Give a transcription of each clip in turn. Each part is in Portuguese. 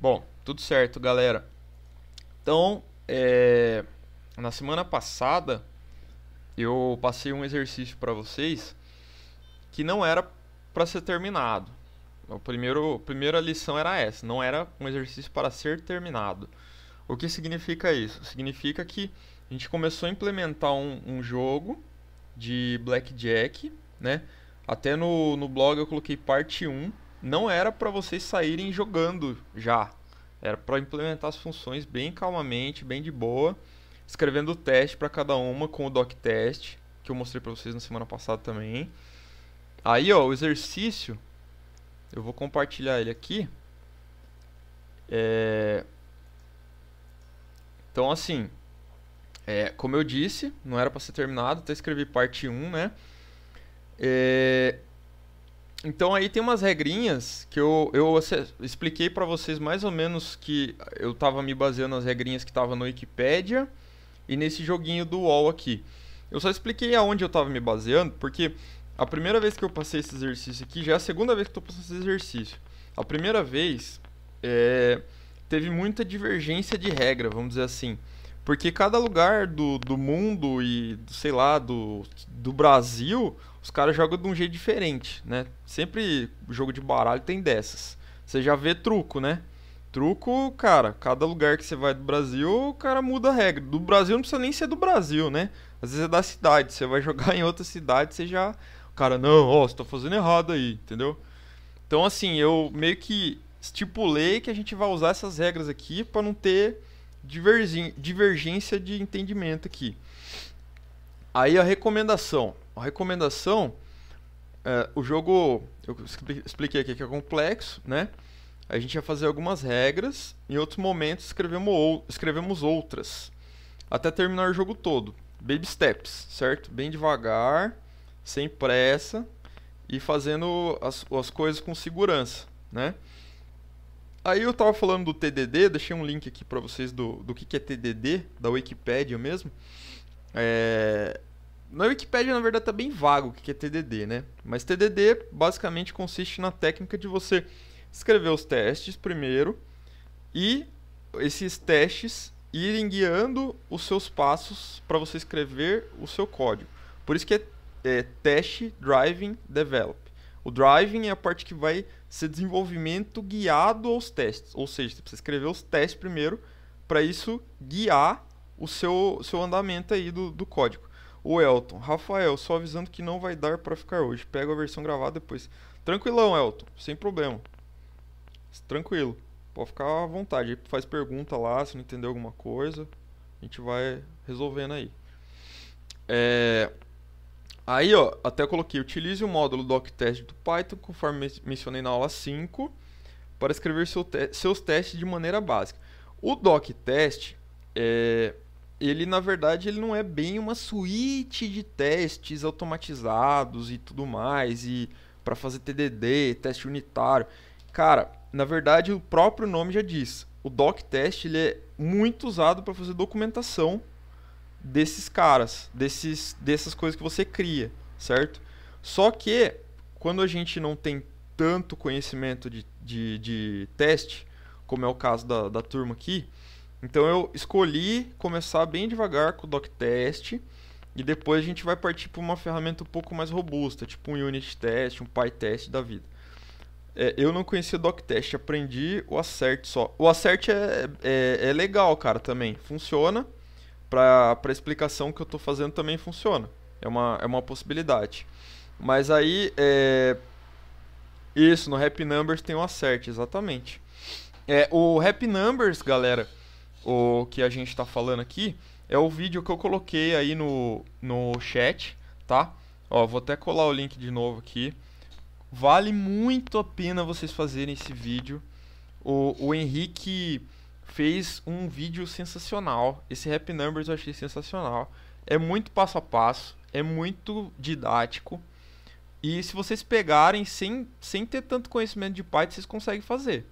Bom, tudo certo, galera. Então, é... na semana passada eu passei um exercício para vocês que não era para ser terminado. A primeiro, a primeira lição era essa, não era um exercício para ser terminado. O que significa isso? Significa que a gente começou a implementar um, um jogo de blackjack, né? Até no, no blog eu coloquei parte 1, não era para vocês saírem jogando já. Era para implementar as funções bem calmamente, bem de boa, escrevendo o teste para cada uma com o doc test, que eu mostrei para vocês na semana passada também. Aí, ó, o exercício, eu vou compartilhar ele aqui. É... Então, assim, é, como eu disse, não era para ser terminado, até escrevi parte 1, né? É... Então aí tem umas regrinhas que eu, eu expliquei para vocês mais ou menos que eu estava me baseando nas regrinhas que estava no Wikipedia e nesse joguinho do UOL aqui. Eu só expliquei aonde eu estava me baseando, porque a primeira vez que eu passei esse exercício aqui, já é a segunda vez que estou passando esse exercício. A primeira vez é, teve muita divergência de regra, vamos dizer assim. Porque cada lugar do, do mundo e, sei lá, do, do Brasil, os caras jogam de um jeito diferente, né? Sempre jogo de baralho tem dessas. Você já vê truco, né? Truco, cara, cada lugar que você vai do Brasil, o cara muda a regra. Do Brasil não precisa nem ser do Brasil, né? Às vezes é da cidade. Você vai jogar em outra cidade, você já. O cara, não, ó, você tá fazendo errado aí, entendeu? Então, assim, eu meio que estipulei que a gente vai usar essas regras aqui para não ter divergência de entendimento aqui. Aí a recomendação. A recomendação, é, o jogo, eu expliquei aqui que é complexo, né? A gente ia fazer algumas regras, em outros momentos escrevemos, ou, escrevemos outras, até terminar o jogo todo. Baby steps, certo? Bem devagar, sem pressa e fazendo as, as coisas com segurança, né? Aí eu estava falando do TDD, deixei um link aqui para vocês do, do que, que é TDD, da Wikipédia mesmo. É, na Wikipedia, na verdade, tá bem vago o que é TDD, né? Mas TDD basicamente consiste na técnica de você escrever os testes primeiro e esses testes irem guiando os seus passos para você escrever o seu código. Por isso que é, é teste, driving, develop. O driving é a parte que vai ser desenvolvimento guiado aos testes. Ou seja, você precisa escrever os testes primeiro para isso guiar o seu, seu andamento aí do, do código. O Elton, Rafael, só avisando que não vai dar para ficar hoje. Pega a versão gravada depois. Tranquilão, Elton, sem problema. Tranquilo. Pode ficar à vontade. Faz pergunta lá, se não entender alguma coisa. A gente vai resolvendo aí. É... Aí, ó, até coloquei, utilize o módulo DocTest do Python, conforme mencionei na aula 5, para escrever seu te seus testes de maneira básica. O DocTest, é ele na verdade ele não é bem uma suíte de testes automatizados e tudo mais e para fazer TDD, teste unitário. Cara, na verdade o próprio nome já diz. O doc test ele é muito usado para fazer documentação desses caras, desses dessas coisas que você cria, certo? Só que quando a gente não tem tanto conhecimento de, de, de teste, como é o caso da, da turma aqui, então eu escolhi começar bem devagar com o doc test e depois a gente vai partir para uma ferramenta um pouco mais robusta, tipo um unit test, um PyTest da vida. É, eu não conhecia o test, aprendi o Assert só. O Assert é, é, é legal, cara, também. Funciona. Para a explicação que eu estou fazendo também funciona. É uma, é uma possibilidade. Mas aí, é... isso, no Happy Numbers tem o um Assert, exatamente. É, o Happy Numbers, galera o que a gente está falando aqui é o vídeo que eu coloquei aí no, no chat, tá? Ó, vou até colar o link de novo aqui. Vale muito a pena vocês fazerem esse vídeo. O, o Henrique fez um vídeo sensacional. Esse Rap Numbers eu achei sensacional. É muito passo a passo, é muito didático. E se vocês pegarem sem, sem ter tanto conhecimento de Python, vocês conseguem fazer.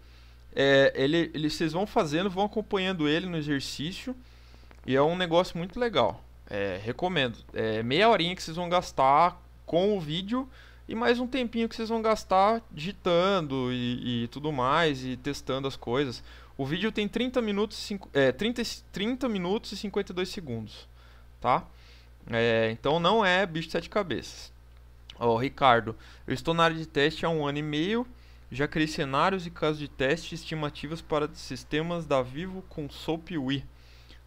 É, ele, ele, vocês vão fazendo, vão acompanhando ele no exercício. E é um negócio muito legal. É, recomendo. É meia horinha que vocês vão gastar com o vídeo e mais um tempinho que vocês vão gastar digitando e, e tudo mais e testando as coisas. O vídeo tem 30 minutos, é, 30, 30 minutos e 52 é, segundos, tá? É, então não é bicho de sete cabeças. Ó, oh, Ricardo, eu estou na área de teste há um ano e meio já criei cenários e casos de teste estimativas para sistemas da Vivo com SOAP UI.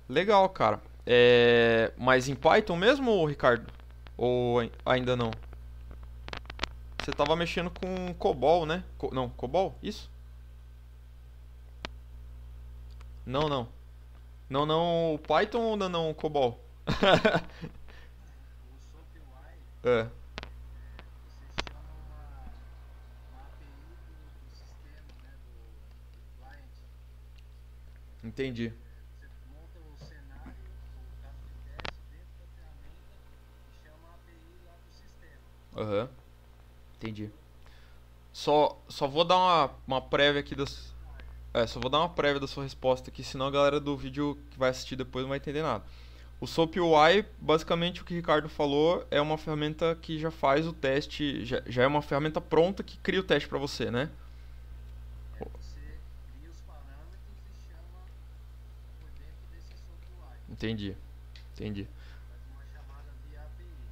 Legal, cara. É... Mas em Python mesmo, Ricardo? Ou ainda não? Você estava mexendo com COBOL, né? Co... não, COBOL? Isso? Não, não. Não, não Python ou não, não COBOL? SOAP É. Entendi. Aham. Uhum. Entendi. Só, só vou dar uma, uma prévia aqui das. É, só vou dar uma prévia da sua resposta aqui, senão a galera do vídeo que vai assistir depois não vai entender nada. O SOAP UI, basicamente o que o Ricardo falou, é uma ferramenta que já faz o teste, já, já é uma ferramenta pronta que cria o teste para você, né? Entendi. Entendi.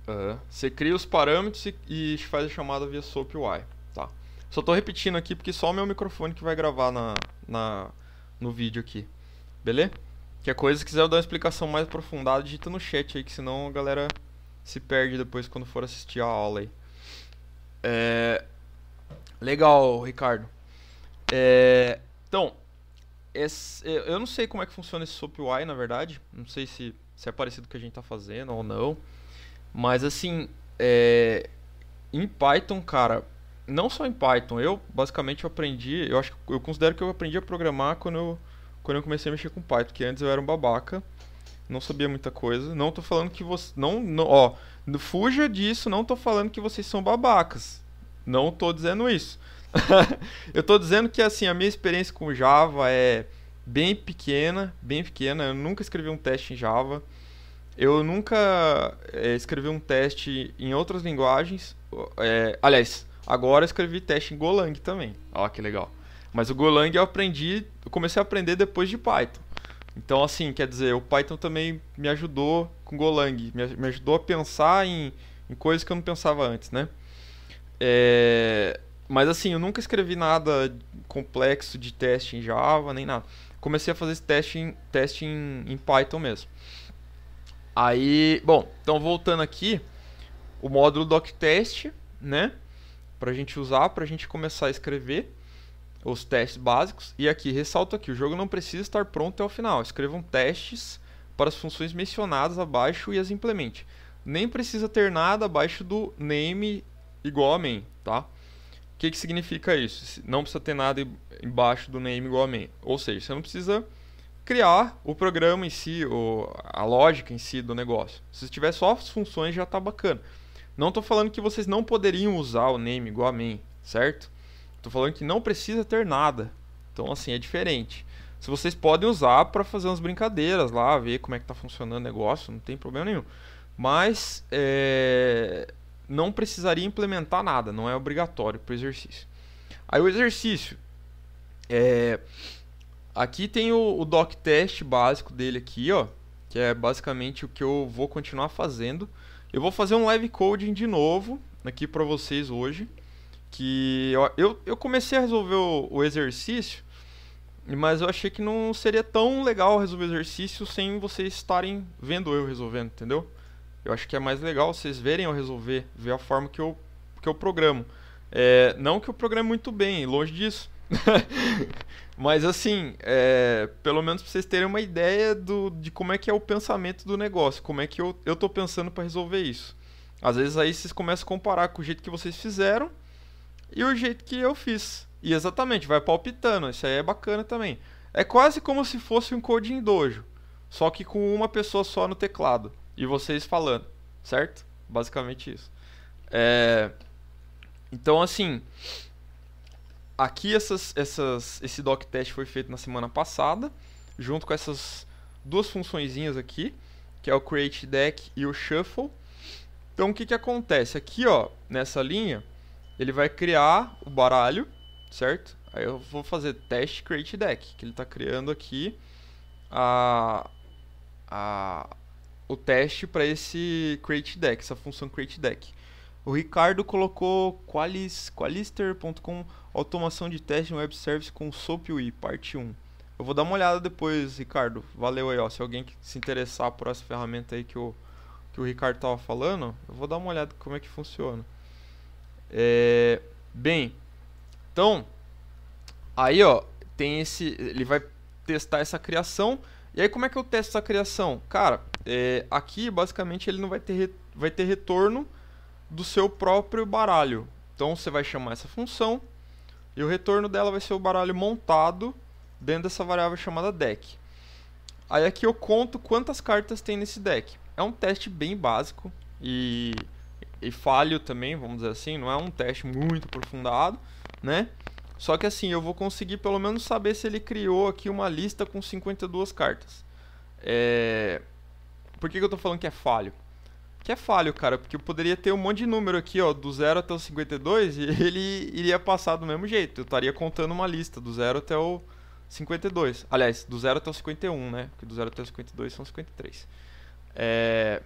Uhum. Você cria os parâmetros e, e faz a chamada via SOAP UI. Tá. Só estou repetindo aqui porque só o meu microfone que vai gravar na, na, no vídeo aqui. Beleza? a coisa, se quiser eu dar uma explicação mais aprofundada, digita no chat aí, que senão a galera se perde depois quando for assistir a aula aí. É... Legal, Ricardo. É... Então, esse, eu não sei como é que funciona esse SoapY, na verdade. Não sei se, se é parecido com o que a gente está fazendo ou não. Mas, assim, é, em Python, cara, não só em Python. Eu, basicamente, eu aprendi... Eu, acho, eu considero que eu aprendi a programar quando eu, quando eu comecei a mexer com Python. Porque antes eu era um babaca. Não sabia muita coisa. Não tô falando que você... Não, não, ó, fuja disso. Não tô falando que vocês são babacas. Não tô dizendo isso. eu estou dizendo que assim, a minha experiência com Java é bem pequena, bem pequena. Eu nunca escrevi um teste em Java. Eu nunca é, escrevi um teste em outras linguagens. É, aliás, agora eu escrevi teste em Golang também. Ó, que legal. Mas o Golang eu aprendi, eu comecei a aprender depois de Python. Então, assim, quer dizer, o Python também me ajudou com Golang, me, ajudou a pensar em, em coisas que eu não pensava antes, né? É, mas assim, eu nunca escrevi nada complexo de teste em Java, nem nada. Comecei a fazer esse teste em, teste em, em Python mesmo. Aí, bom, então voltando aqui, o módulo doctest, né? Pra gente usar, pra gente começar a escrever os testes básicos. E aqui, ressalto aqui, o jogo não precisa estar pronto até o final. Escrevam testes para as funções mencionadas abaixo e as implemente. Nem precisa ter nada abaixo do name igual a main, tá? que, que significa isso? Não precisa ter nada embaixo do name igual a main. Ou seja, você não precisa criar o programa em si, ou a lógica em si do negócio. Se tiver só as funções, já está bacana. Não estou falando que vocês não poderiam usar o name igual a main, certo? Estou falando que não precisa ter nada. Então, assim, é diferente. Se vocês podem usar para fazer umas brincadeiras lá, ver como é que está funcionando o negócio, não tem problema nenhum. Mas, é não precisaria implementar nada, não é obrigatório para o exercício. Aí o exercício. É, aqui tem o, o doc test básico dele aqui, ó, que é basicamente o que eu vou continuar fazendo. Eu vou fazer um live coding de novo aqui para vocês hoje. Que eu, eu, eu comecei a resolver o, o exercício mas eu achei que não seria tão legal resolver o exercício sem vocês estarem vendo eu resolvendo, entendeu? Eu acho que é mais legal vocês verem eu resolver, ver a forma que eu, que eu programo. É, não que eu programe muito bem, longe disso. Mas assim, é, pelo menos pra vocês terem uma ideia do, de como é que é o pensamento do negócio, como é que eu, eu tô pensando para resolver isso. Às vezes aí vocês começam a comparar com o jeito que vocês fizeram e o jeito que eu fiz. E exatamente, vai palpitando, isso aí é bacana também. É quase como se fosse um coding dojo, só que com uma pessoa só no teclado e vocês falando, certo? Basicamente isso. É, então, assim, aqui essas, essas, esse doc test foi feito na semana passada, junto com essas duas funções aqui, que é o create deck e o shuffle. Então, o que, que acontece? Aqui, ó, nessa linha, ele vai criar o baralho, certo? Aí eu vou fazer teste create deck, que ele está criando aqui a, a, o teste para esse create deck, essa função create deck. O Ricardo colocou qualis, qualister.com automação de teste em web service com SOAP UI, parte 1. Eu vou dar uma olhada depois, Ricardo. Valeu aí, ó. Se alguém se interessar por essa ferramenta aí que o, que o Ricardo tava falando, eu vou dar uma olhada como é que funciona. É, bem, então, aí ó, tem esse. Ele vai testar essa criação. E aí como é que eu testo essa criação? Cara, é, aqui, basicamente, ele não vai ter, vai ter retorno do seu próprio baralho. Então, você vai chamar essa função e o retorno dela vai ser o baralho montado dentro dessa variável chamada deck. Aí aqui eu conto quantas cartas tem nesse deck. É um teste bem básico e, e falho também, vamos dizer assim. Não é um teste muito aprofundado, né? Só que assim, eu vou conseguir pelo menos saber se ele criou aqui uma lista com 52 cartas. É... Por que, que eu tô falando que é falho? que é falho, cara, porque eu poderia ter um monte de número aqui, ó, do 0 até o 52 e ele iria passar do mesmo jeito. Eu estaria contando uma lista do 0 até o 52. Aliás, do 0 até o 51, né? Porque do 0 até o 52 são 53. É...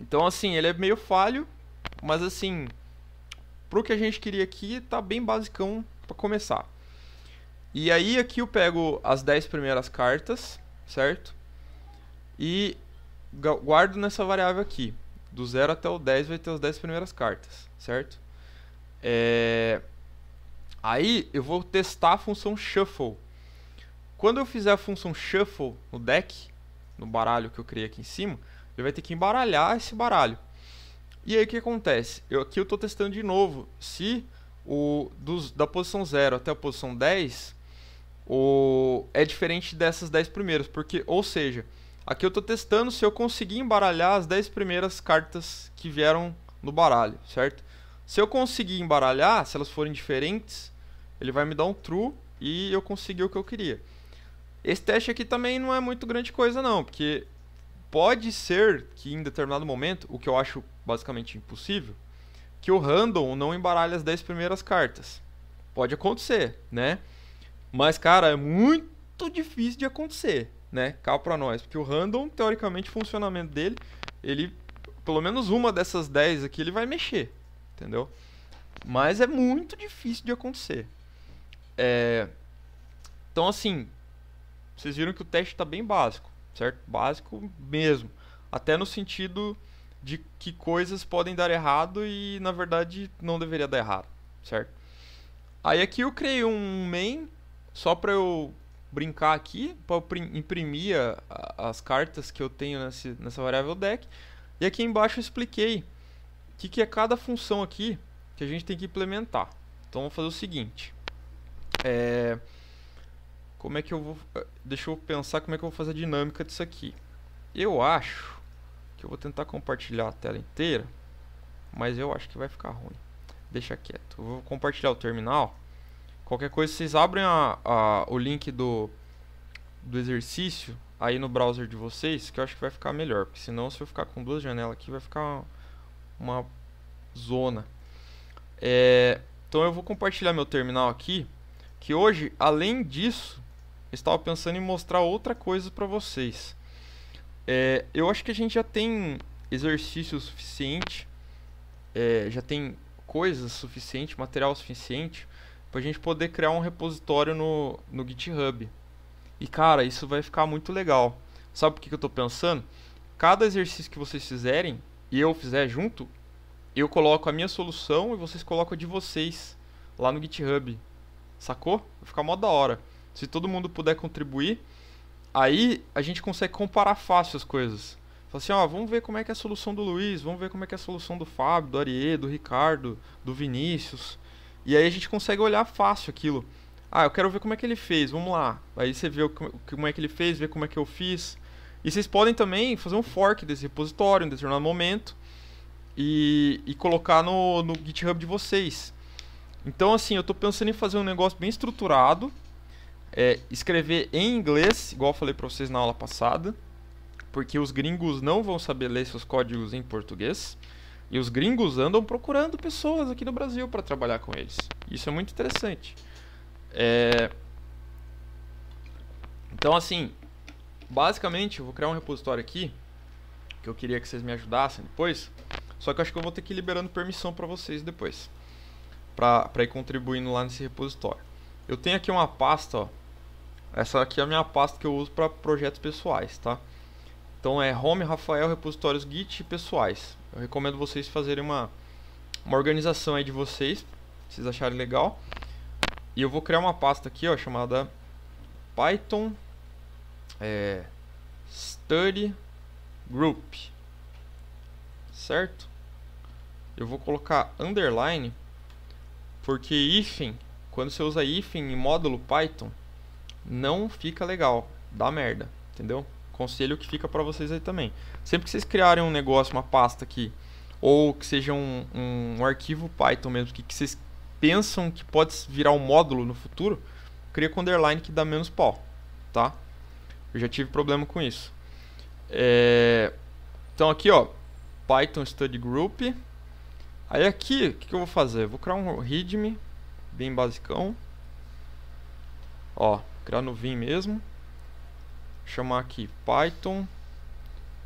Então, assim, ele é meio falho, mas assim, pro que a gente queria aqui, tá bem basicão para começar. E aí aqui eu pego as 10 primeiras cartas, certo? E guardo nessa variável aqui. Do 0 até o 10 vai ter as 10 primeiras cartas, certo? É... Aí eu vou testar a função shuffle. Quando eu fizer a função shuffle no deck, no baralho que eu criei aqui em cima, ele vai ter que embaralhar esse baralho. E aí o que acontece? Eu, aqui eu estou testando de novo se o, dos, da posição 0 até a posição 10 o, é diferente dessas 10 primeiras. Porque, ou seja, Aqui eu estou testando se eu consegui embaralhar as 10 primeiras cartas que vieram no baralho, certo? Se eu conseguir embaralhar, se elas forem diferentes, ele vai me dar um true e eu consegui o que eu queria. Esse teste aqui também não é muito grande coisa não, porque pode ser que em determinado momento, o que eu acho basicamente impossível, que o random não embaralhe as 10 primeiras cartas. Pode acontecer, né? Mas, cara, é muito difícil de acontecer né? para nós. Porque o random, teoricamente, o funcionamento dele, ele, pelo menos uma dessas 10 aqui, ele vai mexer, entendeu? Mas é muito difícil de acontecer. É... Então, assim, vocês viram que o teste está bem básico, certo? Básico mesmo. Até no sentido de que coisas podem dar errado e, na verdade, não deveria dar errado, certo? Aí aqui eu criei um main só para eu brincar aqui para imprimir a, as cartas que eu tenho nesse, nessa variável deck. E aqui embaixo eu expliquei o que, que é cada função aqui que a gente tem que implementar. Então vamos fazer o seguinte. É, como é que eu vou... Eh, deixa eu pensar como é que eu vou fazer a dinâmica disso aqui. Eu acho que eu vou tentar compartilhar a tela inteira, mas eu acho que vai ficar ruim. Deixa quieto. Eu vou compartilhar o terminal Qualquer coisa, vocês abrem a, a, o link do, do exercício aí no browser de vocês, que eu acho que vai ficar melhor. Porque senão, se eu ficar com duas janelas aqui, vai ficar uma, uma zona. É, então, eu vou compartilhar meu terminal aqui. Que hoje, além disso, eu estava pensando em mostrar outra coisa para vocês. É, eu acho que a gente já tem exercício suficiente, é, já tem coisas suficiente, material suficiente para a gente poder criar um repositório no, no GitHub. E cara, isso vai ficar muito legal. Sabe por que, que eu estou pensando? Cada exercício que vocês fizerem e eu fizer junto, eu coloco a minha solução e vocês colocam a de vocês lá no GitHub. Sacou? Vai ficar mó da hora. Se todo mundo puder contribuir, aí a gente consegue comparar fácil as coisas. Fala assim, ó, vamos ver como é que é a solução do Luiz, vamos ver como é que é a solução do Fábio, do Ariê, do Ricardo, do Vinícius. E aí a gente consegue olhar fácil aquilo. Ah, eu quero ver como é que ele fez, vamos lá. Aí você vê como é que ele fez, vê como é que eu fiz. E vocês podem também fazer um fork desse repositório em determinado momento e, e colocar no, no GitHub de vocês. Então, assim, eu estou pensando em fazer um negócio bem estruturado, é, escrever em inglês, igual eu falei para vocês na aula passada, porque os gringos não vão saber ler seus códigos em português. E os gringos andam procurando pessoas aqui no Brasil para trabalhar com eles. Isso é muito interessante. É... Então, assim, basicamente, eu vou criar um repositório aqui que eu queria que vocês me ajudassem depois. Só que eu acho que eu vou ter que ir liberando permissão para vocês depois, para ir contribuindo lá nesse repositório. Eu tenho aqui uma pasta, ó. Essa aqui é a minha pasta que eu uso para projetos pessoais, tá? Então é home, Rafael, repositórios Git e pessoais eu recomendo vocês fazerem uma, uma organização aí de vocês, se vocês acharem legal. E eu vou criar uma pasta aqui, ó, chamada Python é, Study Group, certo? Eu vou colocar underline, porque hífen, quando você usa hífen em módulo Python, não fica legal, dá merda, entendeu? Conselho que fica para vocês aí também. Sempre que vocês criarem um negócio, uma pasta aqui, ou que seja um, um, um arquivo Python mesmo, que, que vocês pensam que pode virar um módulo no futuro, cria com underline que dá menos pau, tá? Eu já tive problema com isso. É... Então aqui, ó, Python Study Group. Aí aqui, o que, que eu vou fazer? Eu vou criar um readme, bem basicão. Ó, criar no Vim mesmo chamar aqui Python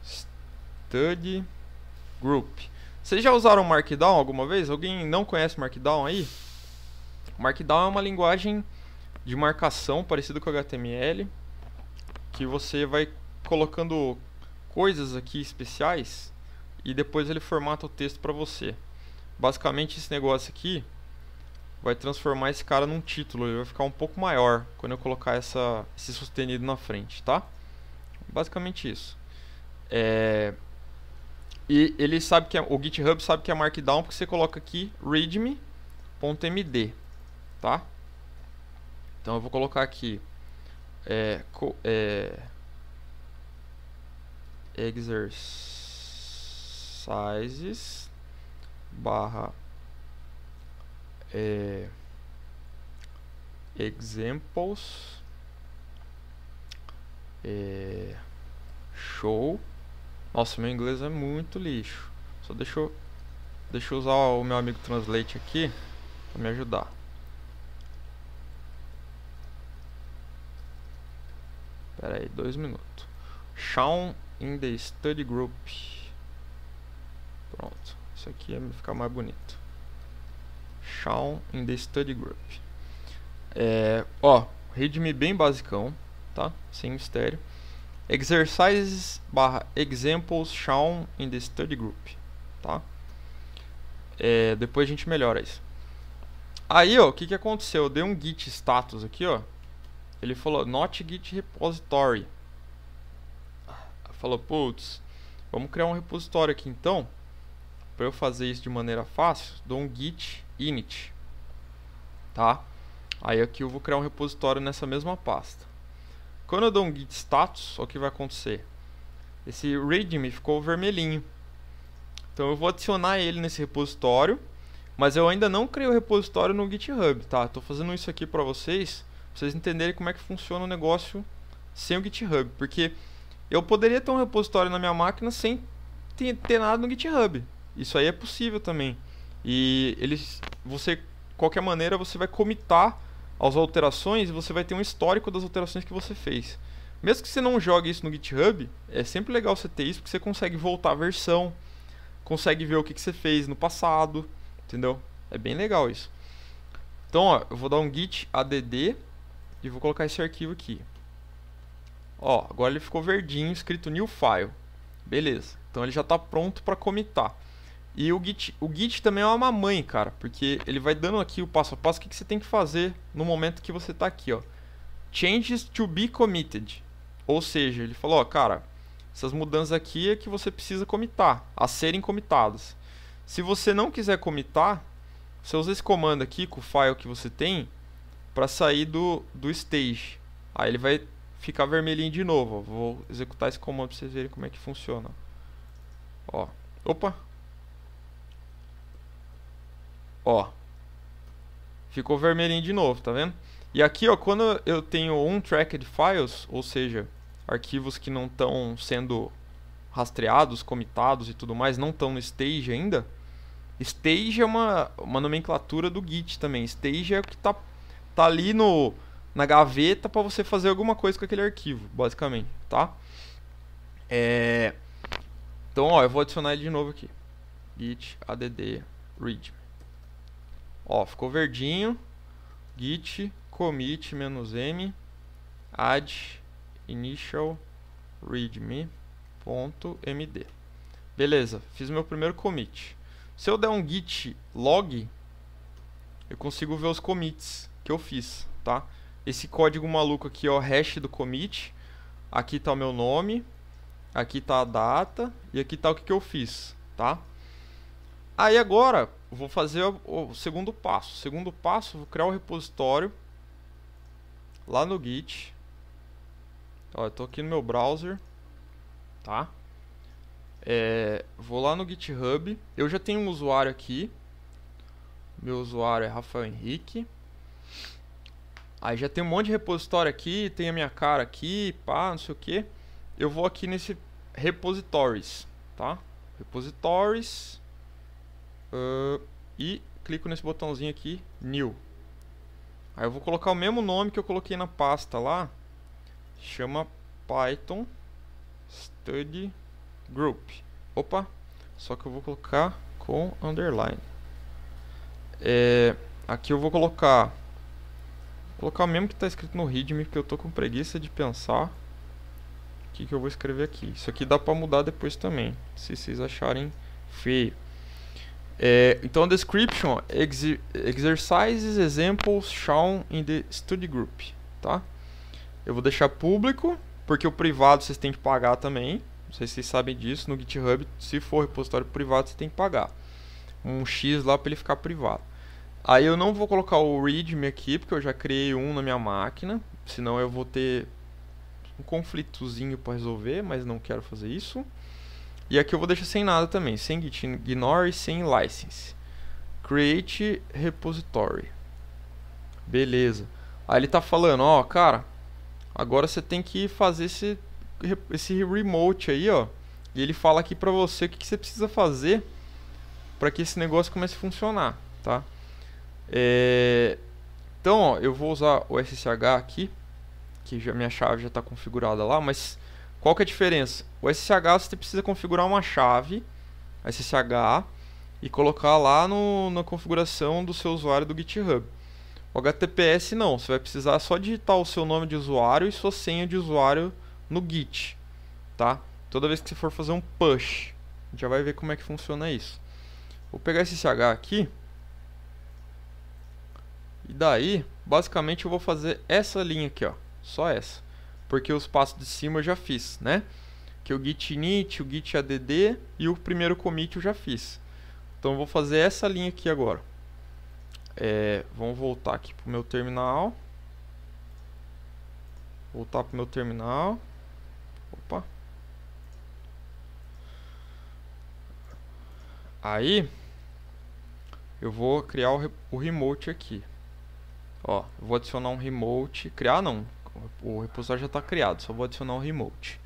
Study Group. Vocês já usaram Markdown alguma vez? Alguém não conhece Markdown aí? Markdown é uma linguagem de marcação parecida com HTML que você vai colocando coisas aqui especiais e depois ele formata o texto para você. Basicamente esse negócio aqui vai transformar esse cara num título, ele vai ficar um pouco maior quando eu colocar essa, esse sustenido na frente, tá? Basicamente isso. É... E ele sabe que é, o GitHub sabe que é Markdown porque você coloca aqui readme.md, tá? Então eu vou colocar aqui é, co, é, exercises barra é, examples é, show nossa meu inglês é muito lixo só deixa eu, deixa eu usar o meu amigo translate aqui para me ajudar Pera aí, dois minutos. Shawn in the study group. Pronto. Isso aqui vai é, ficar mais bonito. Shawn in the Study Group. É, ó, readme bem basicão, tá? Sem mistério. Exercises barra examples shown in the study group, tá? É, depois a gente melhora isso. Aí, ó, o que, que aconteceu? Eu dei um git status aqui, ó. Ele falou, not git repository. Falou, putz, vamos criar um repositório aqui então. Para eu fazer isso de maneira fácil, dou um git init, tá? Aí aqui eu vou criar um repositório nessa mesma pasta. Quando eu dou um git status, o que vai acontecer? Esse readme ficou vermelhinho. Então eu vou adicionar ele nesse repositório, mas eu ainda não criei o repositório no GitHub, tá? Estou fazendo isso aqui para vocês, pra vocês entenderem como é que funciona o negócio sem o GitHub, porque eu poderia ter um repositório na minha máquina sem ter nada no GitHub. Isso aí é possível também. E eles, você, qualquer maneira, você vai comitar as alterações e você vai ter um histórico das alterações que você fez. Mesmo que você não jogue isso no GitHub, é sempre legal você ter isso, porque você consegue voltar a versão, consegue ver o que, que você fez no passado, entendeu? É bem legal isso. Então, ó, eu vou dar um git add e vou colocar esse arquivo aqui. Ó, agora ele ficou verdinho, escrito new file. Beleza. Então ele já está pronto para comitar. E o Git, o Git também é uma mãe, cara, porque ele vai dando aqui o passo a passo, o que, que você tem que fazer no momento que você está aqui, ó. Changes to be committed. Ou seja, ele falou, ó, cara, essas mudanças aqui é que você precisa comitar, a serem comitadas. Se você não quiser comitar, você usa esse comando aqui com o file que você tem para sair do, do stage. Aí ele vai ficar vermelhinho de novo. Ó. Vou executar esse comando para vocês verem como é que funciona. Ó. Opa, Ó. Ficou vermelhinho de novo, tá vendo? E aqui, ó, quando eu tenho untracked files, ou seja, arquivos que não estão sendo rastreados, comitados e tudo mais, não estão no stage ainda. Stage é uma, uma nomenclatura do Git também. Stage é o que tá, tá ali no, na gaveta para você fazer alguma coisa com aquele arquivo, basicamente, tá? É... Então, ó, eu vou adicionar ele de novo aqui. Git add read. Ó, ficou verdinho. Git commit "-m", add initial readme.md. Beleza, fiz meu primeiro commit. Se eu der um git log, eu consigo ver os commits que eu fiz, tá? Esse código maluco aqui é o hash do commit. Aqui tá o meu nome, aqui tá a data e aqui tá o que, que eu fiz, tá? Aí agora vou fazer o segundo passo. O segundo passo, vou criar um repositório lá no Git. Ó, eu tô aqui no meu browser, tá? É, vou lá no GitHub. Eu já tenho um usuário aqui. Meu usuário é Rafael Henrique. Aí já tem um monte de repositório aqui, tem a minha cara aqui, pá, não sei o que. Eu vou aqui nesse repositories, tá? Repositories. Uh, e clico nesse botãozinho aqui, New. Aí eu vou colocar o mesmo nome que eu coloquei na pasta lá. Chama Python Study Group. Opa, só que eu vou colocar com underline. É, aqui eu vou colocar vou colocar o mesmo que está escrito no readme, porque eu tô com preguiça de pensar o que, que eu vou escrever aqui. Isso aqui dá para mudar depois também, se vocês acharem feio. É, então, description, exercises, examples shown in the study group, tá? Eu vou deixar público, porque o privado vocês têm que pagar também. Não sei se vocês sabem disso, no GitHub, se for repositório privado, você tem que pagar. Um X lá para ele ficar privado. Aí eu não vou colocar o readme aqui, porque eu já criei um na minha máquina, senão eu vou ter um conflitozinho para resolver, mas não quero fazer isso. E aqui eu vou deixar sem nada também, sem Gitignore, sem license. Create repository. Beleza. Aí ele tá falando, ó, cara, agora você tem que fazer esse, esse remote aí, ó. E ele fala aqui pra você o que, você precisa fazer para que esse negócio comece a funcionar, tá? É... Então, ó, eu vou usar o SSH aqui, que já minha chave já está configurada lá, mas qual que é a diferença? O SSH você precisa configurar uma chave SSH e colocar lá no, na configuração do seu usuário do GitHub. O HTTPS não, você vai precisar só digitar o seu nome de usuário e sua senha de usuário no Git, tá? Toda vez que você for fazer um push, a gente já vai ver como é que funciona isso. Vou pegar esse SSH aqui. E daí, basicamente eu vou fazer essa linha aqui, ó, só essa porque os passos de cima eu já fiz, né? Que é o git init, o git add e o primeiro commit eu já fiz. Então vou fazer essa linha aqui agora. É, vamos voltar aqui para o meu terminal. Voltar para o meu terminal. Opa. Aí eu vou criar o, o remote aqui. Ó, vou adicionar um remote, criar não, o repositório já está criado, só vou adicionar o remote.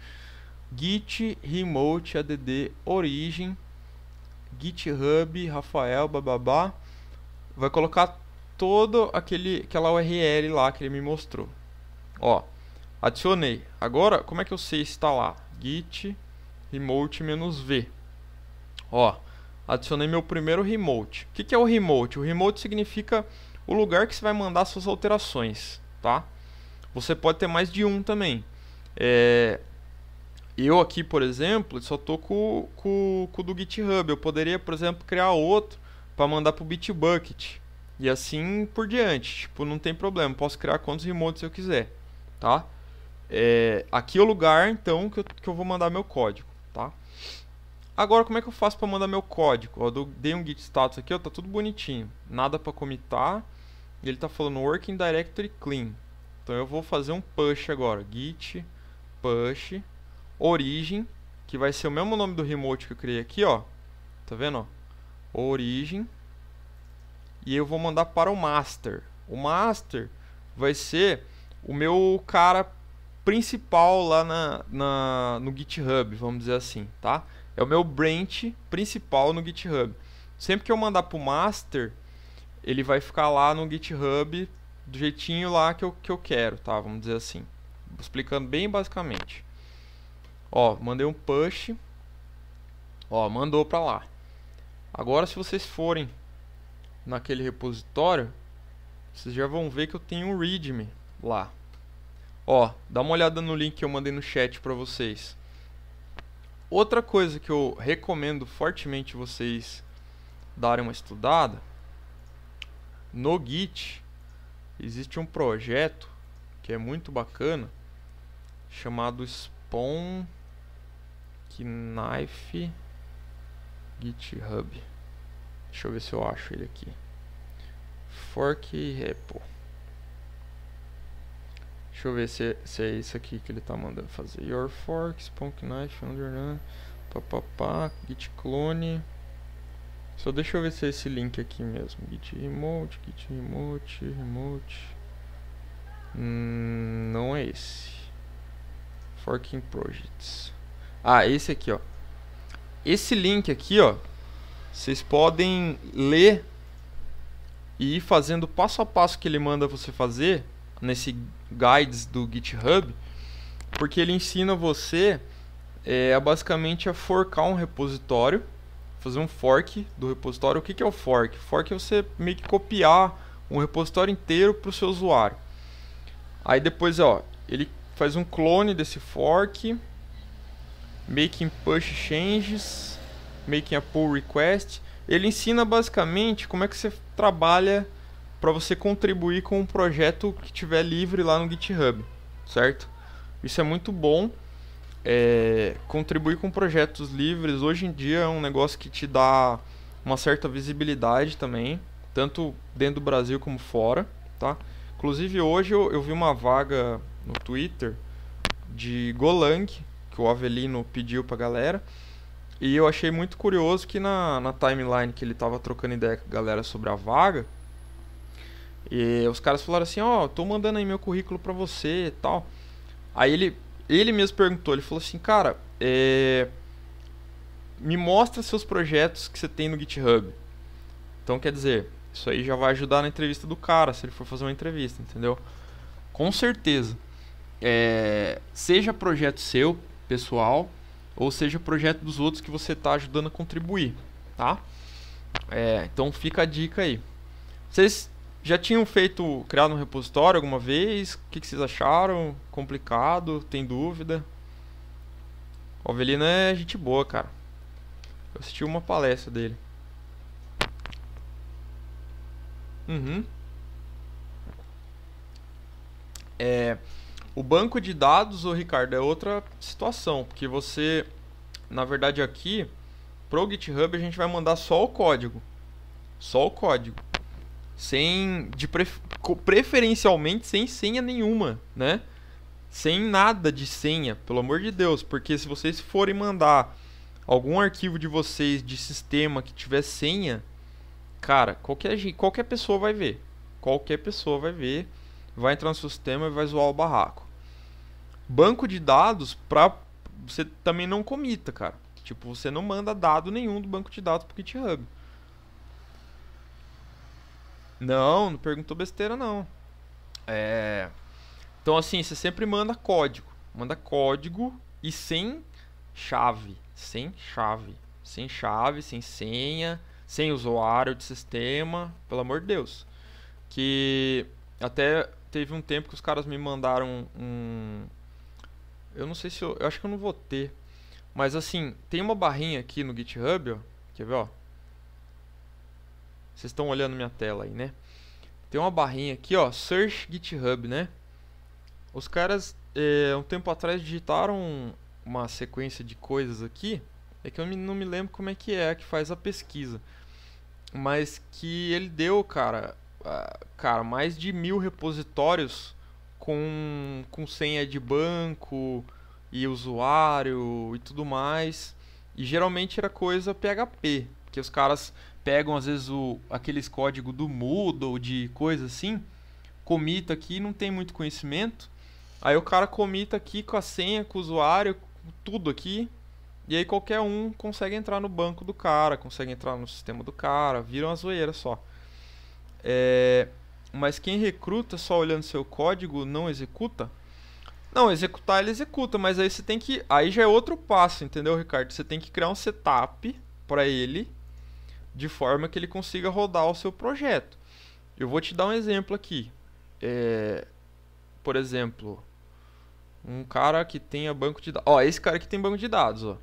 Git remote add origin GitHub Rafael bababá. Vai colocar todo aquele aquela URL lá que ele me mostrou. Ó, adicionei. Agora, como é que eu sei instalar? Tá Git remote-v. Ó, adicionei meu primeiro remote. O que, que é o remote? O remote significa o lugar que você vai mandar suas alterações, tá? Você pode ter mais de um também. É, eu aqui, por exemplo, só estou com, com, com o do GitHub. Eu poderia, por exemplo, criar outro para mandar pro Bitbucket. E assim por diante. Tipo, não tem problema. Posso criar quantos remotes eu quiser. Tá? É, aqui é o lugar, então, que eu, que eu vou mandar meu código. Tá? Agora, como é que eu faço para mandar meu código? Eu dei um git status aqui, ó, tá tudo bonitinho. Nada para comitar. E ele está falando working directory clean. Então eu vou fazer um push agora, git push origin, que vai ser o mesmo nome do remote que eu criei aqui, ó. Tá vendo, ó? Origin. E eu vou mandar para o master. O master vai ser o meu cara principal lá na, na, no GitHub, vamos dizer assim, tá? É o meu branch principal no GitHub. Sempre que eu mandar para o master, ele vai ficar lá no GitHub do jeitinho lá que eu, que eu quero, tá? Vamos dizer assim. Explicando bem basicamente. Ó, mandei um push. Ó, mandou para lá. Agora se vocês forem naquele repositório, vocês já vão ver que eu tenho um readme lá. Ó, dá uma olhada no link que eu mandei no chat para vocês. Outra coisa que eu recomendo fortemente vocês darem uma estudada no Git existe um projeto que é muito bacana chamado Spawn Knife GitHub. Deixa eu ver se eu acho ele aqui. Fork Repo. Deixa eu ver se, se é isso aqui que ele tá mandando fazer. Your fork, Spawn Knife, underline, papapá, git clone. Só deixa eu ver se é esse link aqui mesmo. Git remote, git remote, remote. Hum, não é esse. Forking Projects. Ah, esse aqui, ó. Esse link aqui, ó. Vocês podem ler e ir fazendo passo a passo que ele manda você fazer nesse guides do GitHub, porque ele ensina você é, basicamente a forcar um repositório fazer um fork do repositório. O que, que é o fork? Fork é você meio que copiar um repositório inteiro para o seu usuário. Aí depois, ó, ele faz um clone desse fork, making push changes, making a pull request. Ele ensina basicamente como é que você trabalha para você contribuir com um projeto que tiver livre lá no GitHub, certo? Isso é muito bom é, contribuir com projetos livres hoje em dia é um negócio que te dá uma certa visibilidade também, tanto dentro do Brasil como fora, tá? Inclusive hoje eu, eu vi uma vaga no Twitter de Golang, que o Avelino pediu pra galera, e eu achei muito curioso que na, na timeline que ele tava trocando ideia com a galera sobre a vaga, e os caras falaram assim, ó, oh, tô mandando aí meu currículo pra você e tal. Aí ele ele mesmo perguntou, ele falou assim, cara, é... me mostra seus projetos que você tem no GitHub. Então, quer dizer, isso aí já vai ajudar na entrevista do cara, se ele for fazer uma entrevista, entendeu? Com certeza. É... Seja projeto seu, pessoal, ou seja projeto dos outros que você está ajudando a contribuir, tá? É, então fica a dica aí. Vocês já tinham feito, criado um repositório alguma vez? O que, que vocês acharam? Complicado? Tem dúvida? O Avelino é gente boa, cara. Eu assisti uma palestra dele. Uhum. É, o banco de dados, o Ricardo, é outra situação, porque você, na verdade, aqui pro GitHub a gente vai mandar só o código, só o código sem de preferencialmente sem senha nenhuma, né? Sem nada de senha, pelo amor de Deus, porque se vocês forem mandar algum arquivo de vocês de sistema que tiver senha, cara, qualquer qualquer pessoa vai ver. Qualquer pessoa vai ver, vai entrar no seu sistema e vai zoar o barraco. Banco de dados para você também não comita, cara. Tipo, você não manda dado nenhum do banco de dados pro GitHub. Não, não perguntou besteira, não. É... Então, assim, você sempre manda código. Manda código e sem chave. Sem chave. Sem chave, sem senha, sem usuário de sistema. Pelo amor de Deus. Que até teve um tempo que os caras me mandaram um. Eu não sei se eu. Eu acho que eu não vou ter. Mas assim, tem uma barrinha aqui no GitHub, ó. Quer ver, ó? Vocês estão olhando minha tela aí, né? Tem uma barrinha aqui, ó, Search GitHub, né? Os caras, é, um tempo atrás, digitaram uma sequência de coisas aqui. É que eu não me lembro como é que é que faz a pesquisa. Mas que ele deu, cara, cara mais de mil repositórios com, com senha de banco e usuário e tudo mais. E geralmente era coisa PHP, porque os caras pegam às vezes o, aqueles códigos do Moodle, de coisa assim, comita aqui, não tem muito conhecimento. Aí o cara comita aqui com a senha, com o usuário, tudo aqui. E aí qualquer um consegue entrar no banco do cara, consegue entrar no sistema do cara, vira uma zoeira só. É, mas quem recruta só olhando seu código não executa? Não, executar ele executa, mas aí você tem que. Aí já é outro passo, entendeu, Ricardo? Você tem que criar um setup para ele de forma que ele consiga rodar o seu projeto. Eu vou te dar um exemplo aqui. É, por exemplo, um cara que tenha banco de dados. Ó, esse cara que tem banco de dados, ó.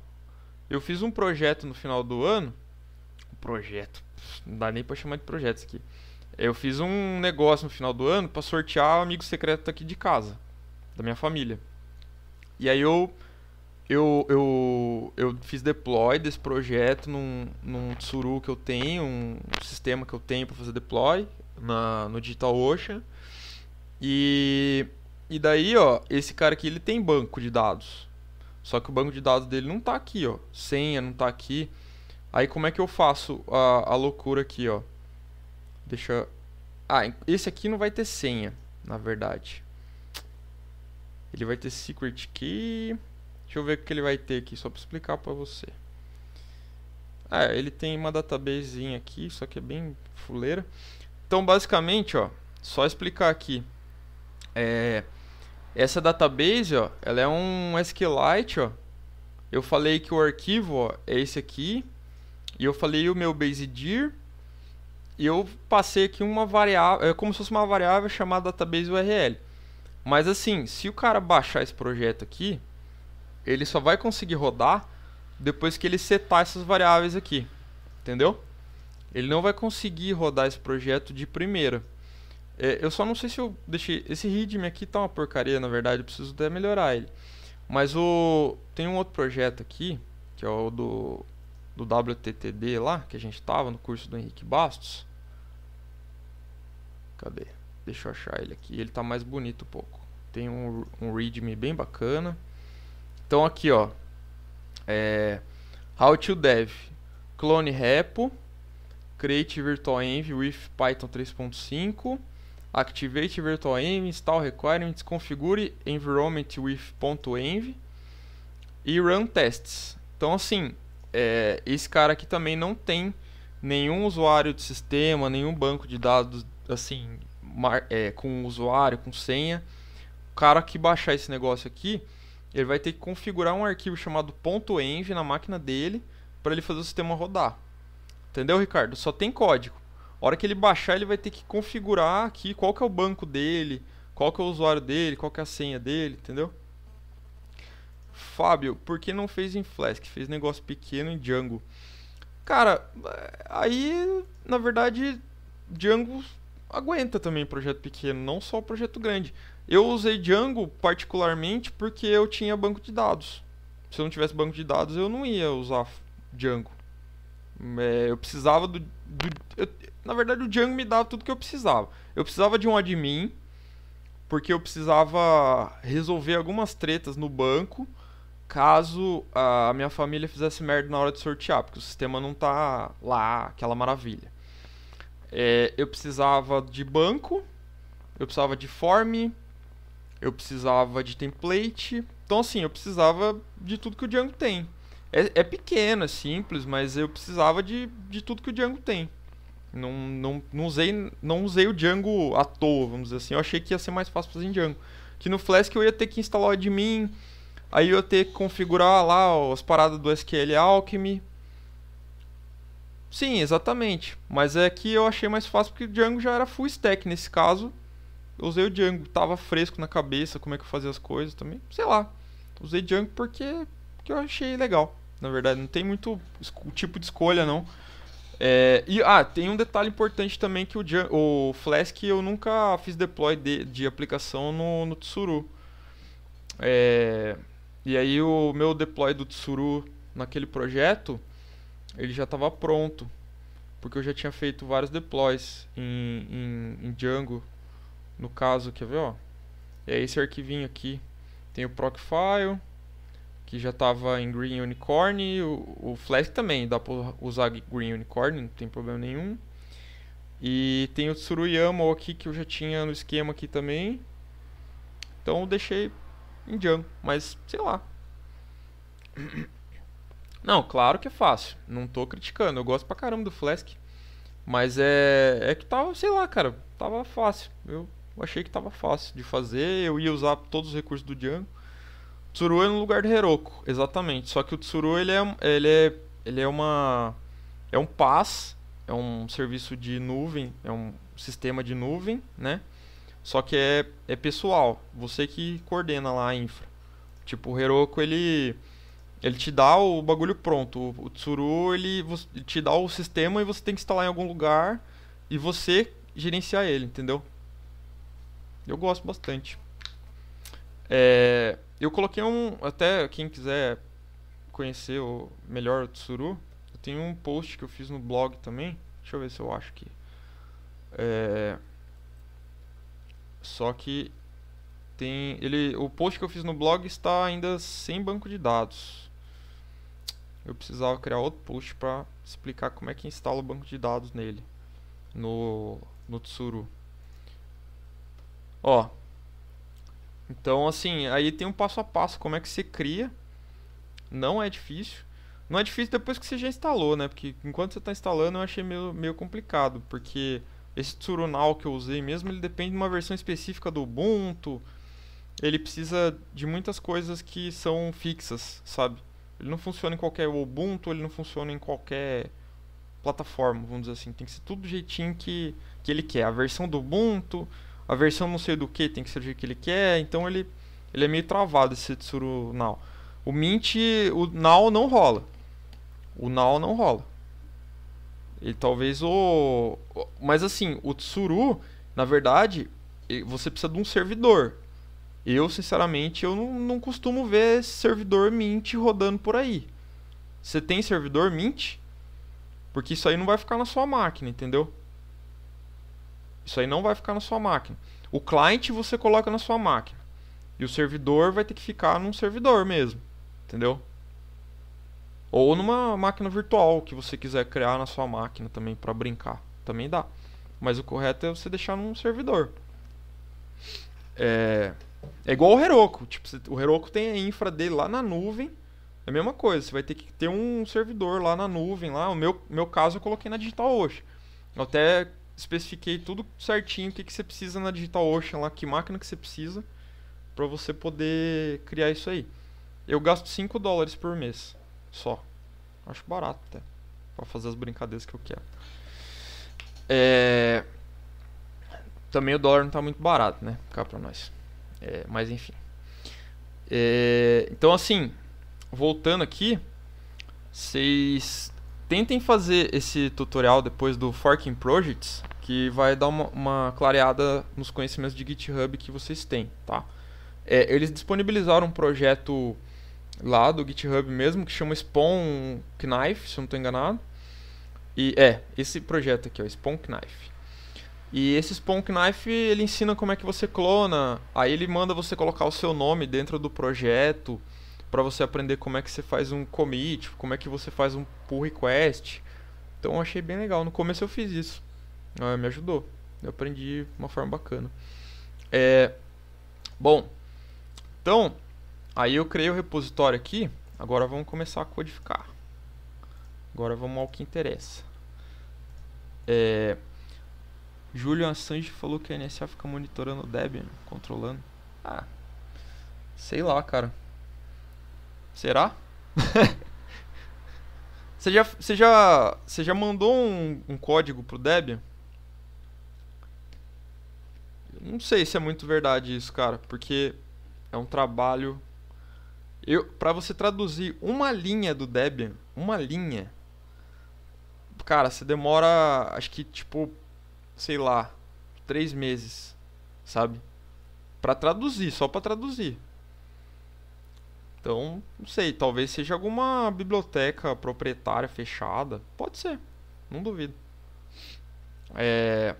Eu fiz um projeto no final do ano. Um projeto. Não dá nem para chamar de projeto isso aqui. Eu fiz um negócio no final do ano para sortear um amigo secreto aqui de casa, da minha família. E aí eu eu, eu, eu fiz deploy desse projeto num, num Tsuru que eu tenho, um sistema que eu tenho para fazer deploy na, no DigitalOcean. E, e daí, ó, esse cara aqui ele tem banco de dados. Só que o banco de dados dele não tá aqui, ó. Senha não tá aqui. Aí como é que eu faço a, a loucura aqui, ó? Deixa. Ah, esse aqui não vai ter senha, na verdade. Ele vai ter secret key. Deixa eu ver o que ele vai ter aqui, só para explicar para você. Ah, ele tem uma databasezinha aqui, só que é bem fuleira. Então, basicamente, ó, só explicar aqui. É, essa database, ó, ela é um SQLite, ó. Eu falei que o arquivo, ó, é esse aqui. E eu falei o meu basedir. E eu passei aqui uma variável, é como se fosse uma variável chamada database URL. Mas assim, se o cara baixar esse projeto aqui, ele só vai conseguir rodar depois que ele setar essas variáveis aqui, entendeu? Ele não vai conseguir rodar esse projeto de primeira. É, eu só não sei se eu deixei... Esse readme aqui tá uma porcaria, na verdade, eu preciso até melhorar ele. Mas o tem um outro projeto aqui, que é o do, do WTTD lá, que a gente tava no curso do Henrique Bastos. Cadê? Deixa eu achar ele aqui, ele tá mais bonito um pouco. Tem um, um readme bem bacana. Então aqui, ó, é, how to dev, clone repo, create virtualenv with Python 3.5, activate virtualenv install requirements, configure environment with .env e run tests. Então assim, é, esse cara aqui também não tem nenhum usuário de sistema, nenhum banco de dados assim mar, é, com usuário, com senha. O cara que baixar esse negócio aqui, ele vai ter que configurar um arquivo chamado .env na máquina dele para ele fazer o sistema rodar. Entendeu, Ricardo? Só tem código. A hora que ele baixar, ele vai ter que configurar aqui qual que é o banco dele, qual que é o usuário dele, qual que é a senha dele, entendeu? Fábio, por que não fez em Flask? Fez negócio pequeno em Django. Cara, aí, na verdade, Django aguenta também projeto pequeno, não só projeto grande. Eu usei Django particularmente porque eu tinha banco de dados. Se eu não tivesse banco de dados, eu não ia usar Django. É, eu precisava do. do eu, na verdade, o Django me dava tudo que eu precisava. Eu precisava de um admin, porque eu precisava resolver algumas tretas no banco caso a minha família fizesse merda na hora de sortear, porque o sistema não tá lá, aquela maravilha. É, eu precisava de banco, eu precisava de form, eu precisava de template. Então, assim, eu precisava de tudo que o Django tem. É, é pequeno, é simples, mas eu precisava de, de tudo que o Django tem. Não, não, não, usei, não usei o Django à toa, vamos dizer assim. Eu achei que ia ser mais fácil fazer em Django. Que no Flask eu ia ter que instalar o admin, aí eu ia ter que configurar lá as paradas do SQL Alchemy. Sim, exatamente. Mas é que eu achei mais fácil porque o Django já era full stack nesse caso usei o Django, tava fresco na cabeça como é que eu fazia as coisas também. Sei lá. Usei Django porque, eu achei legal. Na verdade, não tem muito tipo de escolha, não. É, e, ah, tem um detalhe importante também que o, Django, o Flask eu nunca fiz deploy de, de aplicação no, no Tsuru. É, e aí o meu deploy do Tsuru naquele projeto, ele já estava pronto. Porque eu já tinha feito vários deploys em, em, em Django no caso, quer ver, ó. É esse arquivinho aqui. Tem o proc file, que já estava em Green Unicorn. O, o Flask também dá para usar Green Unicorn, não tem problema nenhum. E tem o Tsuruyamo aqui que eu já tinha no esquema aqui também. Então eu deixei em Django, mas sei lá. Não, claro que é fácil. Não tô criticando. Eu gosto pra caramba do Flask. Mas é, é que tava, sei lá, cara. Tava fácil. Eu eu achei que estava fácil de fazer, eu ia usar todos os recursos do Django. Tsuru é no lugar do Heroku, exatamente. Só que o Tsuru ele é, ele é, ele é uma é um pass, é um serviço de nuvem, é um sistema de nuvem, né? Só que é, é pessoal, você que coordena lá a infra. Tipo, o Heroku ele ele te dá o bagulho pronto. O, Tsuru ele te dá o sistema e você tem que instalar em algum lugar e você gerenciar ele, entendeu? Eu gosto bastante. É, eu coloquei um. Até quem quiser conhecer o melhor o Tsuru, eu tenho um post que eu fiz no blog também. Deixa eu ver se eu acho que. É, só que tem ele o post que eu fiz no blog está ainda sem banco de dados. Eu precisava criar outro post para explicar como é que instala o banco de dados nele no no Tsuru. Ó. Então, assim, aí tem um passo a passo, como é que você cria. Não é difícil. Não é difícil depois que você já instalou, né? Porque enquanto você está instalando eu achei meio, meio complicado, porque esse Tsurunal que eu usei mesmo, ele depende de uma versão específica do Ubuntu. Ele precisa de muitas coisas que são fixas, sabe? Ele não funciona em qualquer Ubuntu, ele não funciona em qualquer plataforma, vamos dizer assim. Tem que ser tudo do jeitinho que, que ele quer. A versão do Ubuntu, a versão não sei do que tem que ser do que ele quer, então ele, ele é meio travado esse Tsuru Now. O Mint, o Now não rola. O Now não rola. Ele talvez o. Mas assim, o Tsuru, na verdade, você precisa de um servidor. Eu, sinceramente, eu não, não costumo ver servidor Mint rodando por aí. Você tem servidor Mint? Porque isso aí não vai ficar na sua máquina, entendeu? Isso aí não vai ficar na sua máquina. O client você coloca na sua máquina. E o servidor vai ter que ficar num servidor mesmo. Entendeu? Ou numa máquina virtual que você quiser criar na sua máquina também para brincar. Também dá. Mas o correto é você deixar num servidor. É, é igual o Heroku. Tipo, o Heroku tem a infra dele lá na nuvem. É a mesma coisa. Você vai ter que ter um servidor lá na nuvem. Lá. O meu, meu caso eu coloquei na DigitalOcean. Eu até especifiquei tudo certinho, o que, que você precisa na DigitalOcean lá, que máquina que você precisa para você poder criar isso aí. Eu gasto 5 dólares por mês só. Acho barato até para fazer as brincadeiras que eu quero. É... Também o dólar não tá muito barato, né? Cá para nós. É, mas enfim. É... Então assim, voltando aqui, vocês tentem fazer esse tutorial depois do Forking Projects que vai dar uma, uma clareada nos conhecimentos de GitHub que vocês têm, tá? É, eles disponibilizaram um projeto lá do GitHub mesmo que chama Spawn Knife, se eu não estou enganado. E é, esse projeto aqui, o Spawn Knife. E esse Spawn Knife, ele ensina como é que você clona, aí ele manda você colocar o seu nome dentro do projeto para você aprender como é que você faz um commit, como é que você faz um pull request. Então eu achei bem legal. No começo eu fiz isso. Ah, me ajudou. Eu aprendi de uma forma bacana. É, bom, então, aí eu criei o repositório aqui. Agora vamos começar a codificar. Agora vamos ao que interessa. É, Julian Assange falou que a NSA fica monitorando o Debian, controlando. Ah, sei lá, cara. Será? você, já, você, já, você já mandou um, um código pro Debian? Não sei se é muito verdade isso, cara, porque é um trabalho. Eu, para você traduzir uma linha do Debian, uma linha, cara, você demora, acho que tipo, sei lá, três meses, sabe? Para traduzir, só para traduzir. Então, não sei, talvez seja alguma biblioteca proprietária fechada, pode ser, não duvido. É,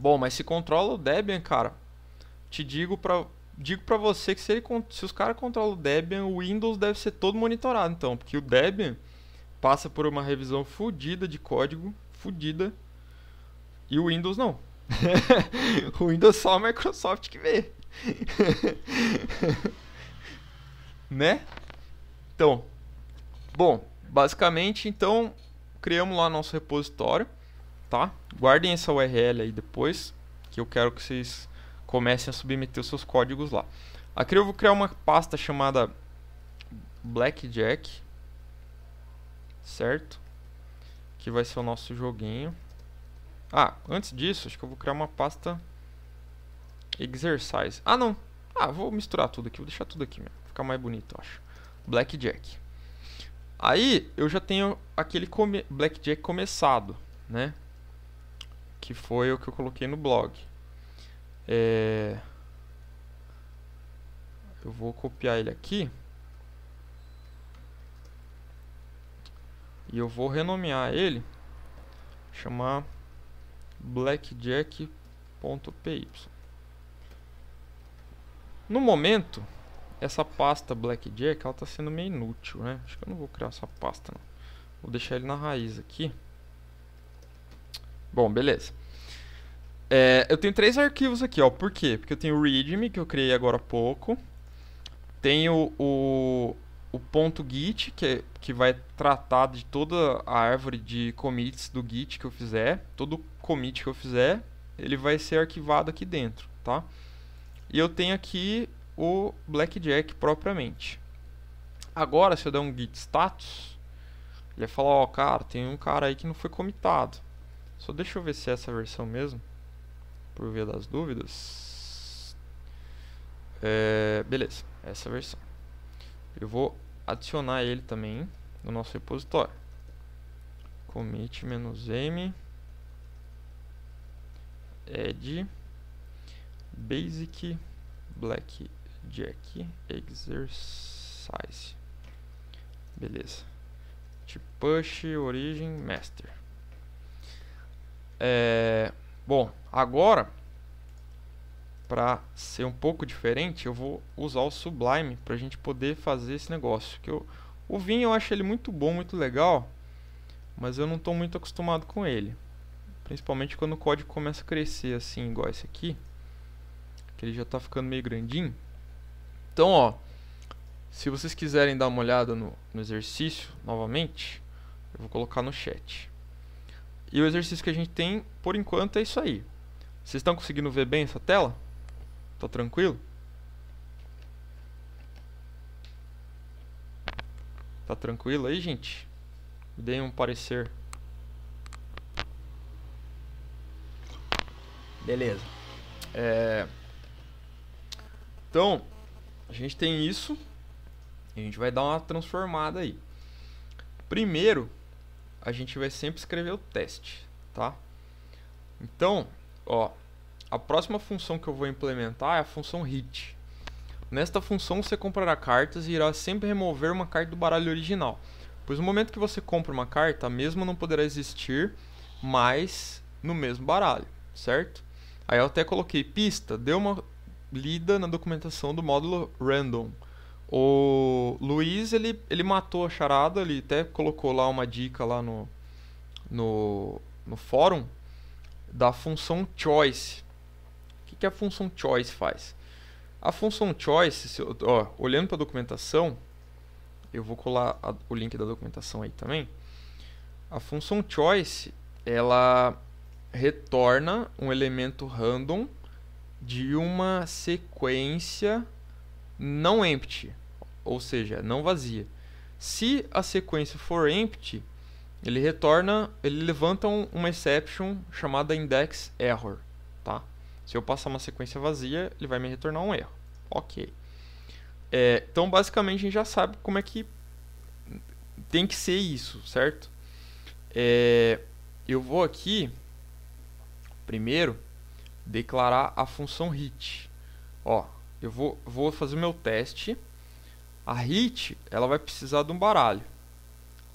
Bom, mas se controla o Debian, cara, te digo pra, digo pra você que se, ele, se os caras controlam o Debian, o Windows deve ser todo monitorado, então. Porque o Debian passa por uma revisão fodida de código, fodida, e o Windows não. o Windows é só a Microsoft que vê. né? Então, bom, basicamente, então, criamos lá nosso repositório tá? Guardem essa URL aí depois, que eu quero que vocês comecem a submeter os seus códigos lá. Aqui eu vou criar uma pasta chamada Blackjack, certo? Que vai ser o nosso joguinho. Ah, antes disso, acho que eu vou criar uma pasta Exercise. Ah, não. Ah, vou misturar tudo aqui, vou deixar tudo aqui mesmo. Ficar mais bonito, eu acho. Blackjack. Aí eu já tenho aquele come Blackjack começado, né? que foi o que eu coloquei no blog. É... Eu vou copiar ele aqui. E eu vou renomear ele. Chamar blackjack.py. No momento, essa pasta blackjack ela está sendo meio inútil, né? Acho que eu não vou criar essa pasta, não. Vou deixar ele na raiz aqui. Bom, beleza. É, eu tenho três arquivos aqui, ó. Por quê? Porque eu tenho o readme, que eu criei agora há pouco. Tenho o, o ponto .git, que, é, que vai tratar de toda a árvore de commits do git que eu fizer. Todo commit que eu fizer, ele vai ser arquivado aqui dentro, tá? E eu tenho aqui o blackjack propriamente. Agora, se eu der um git status, ele vai falar, ó, cara, tem um cara aí que não foi comitado. Só deixa eu ver se é essa versão mesmo por via das dúvidas. É, beleza, essa é versão. Eu vou adicionar ele também no nosso repositório. Commit-m add basic blackjack exercise. Beleza. tipo Push origin master. É, Bom, agora, para ser um pouco diferente, eu vou usar o Sublime para a gente poder fazer esse negócio. Que eu, o Vim eu acho ele muito bom, muito legal, mas eu não estou muito acostumado com ele. Principalmente quando o código começa a crescer assim, igual esse aqui. Que ele já está ficando meio grandinho. Então, ó, se vocês quiserem dar uma olhada no, no exercício novamente, eu vou colocar no chat. E o exercício que a gente tem, por enquanto, é isso aí. Vocês estão conseguindo ver bem essa tela? Tá tranquilo? Tá tranquilo aí, gente? Me deem um parecer. Beleza. É... Então, a gente tem isso. A gente vai dar uma transformada aí. Primeiro, a gente vai sempre escrever o teste, tá? Então, ó, a próxima função que eu vou implementar é a função hit. Nesta função você comprará cartas e irá sempre remover uma carta do baralho original. Pois no momento que você compra uma carta, a mesma não poderá existir mais no mesmo baralho, certo? Aí eu até coloquei pista, deu uma lida na documentação do módulo random. O Luiz, ele, ele matou a charada, ele até colocou lá uma dica lá no, no, no fórum da função choice. O que, que a função choice faz? A função choice, ó, olhando para a documentação, eu vou colar a, o link da documentação aí também. A função choice, ela retorna um elemento random de uma sequência não empty ou seja, não vazia. Se a sequência for empty, ele retorna, ele levanta um, uma exception chamada index error, tá? Se eu passar uma sequência vazia, ele vai me retornar um erro. Ok. É, então, basicamente, a gente já sabe como é que tem que ser isso, certo? É, eu vou aqui, primeiro, declarar a função hit. Ó, eu vou, vou fazer o meu teste a hit, ela vai precisar de um baralho,